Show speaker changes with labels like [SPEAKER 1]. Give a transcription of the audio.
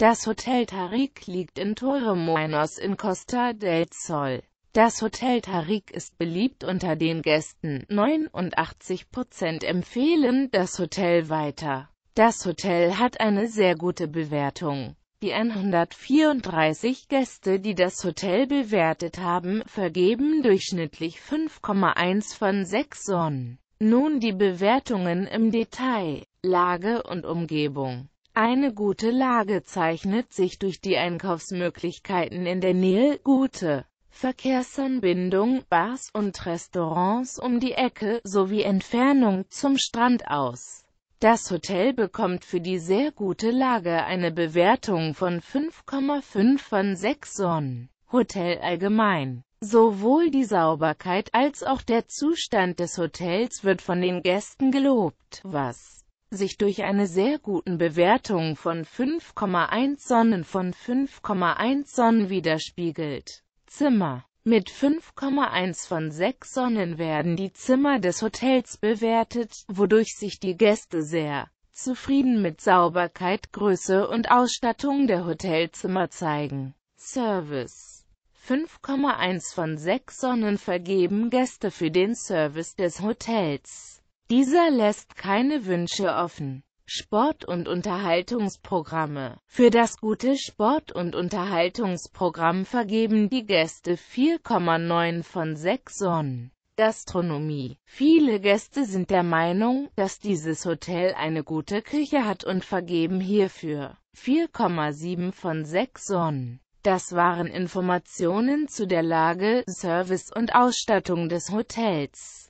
[SPEAKER 1] Das Hotel Tariq liegt in Torremolinos in Costa del Sol. Das Hotel Tariq ist beliebt unter den Gästen, 89% empfehlen das Hotel weiter. Das Hotel hat eine sehr gute Bewertung. Die 134 Gäste, die das Hotel bewertet haben, vergeben durchschnittlich 5,1 von 6 Sonnen. Nun die Bewertungen im Detail, Lage und Umgebung. Eine gute Lage zeichnet sich durch die Einkaufsmöglichkeiten in der Nähe, gute Verkehrsanbindung, Bars und Restaurants um die Ecke sowie Entfernung zum Strand aus. Das Hotel bekommt für die sehr gute Lage eine Bewertung von 5,5 von 6 Sonnen. Hotel allgemein. Sowohl die Sauberkeit als auch der Zustand des Hotels wird von den Gästen gelobt, was sich durch eine sehr guten Bewertung von 5,1 Sonnen von 5,1 Sonnen widerspiegelt. Zimmer mit 5,1 von 6 Sonnen werden die Zimmer des Hotels bewertet, wodurch sich die Gäste sehr zufrieden mit Sauberkeit, Größe und Ausstattung der Hotelzimmer zeigen. Service 5,1 von 6 Sonnen vergeben Gäste für den Service des Hotels. Dieser lässt keine Wünsche offen. Sport- und Unterhaltungsprogramme. Für das gute Sport- und Unterhaltungsprogramm vergeben die Gäste 4,9 von 6 Sonnen. Gastronomie. Viele Gäste sind der Meinung, dass dieses Hotel eine gute Küche hat und vergeben hierfür 4,7 von 6 Sonnen. Das waren Informationen zu der Lage, Service und Ausstattung des Hotels.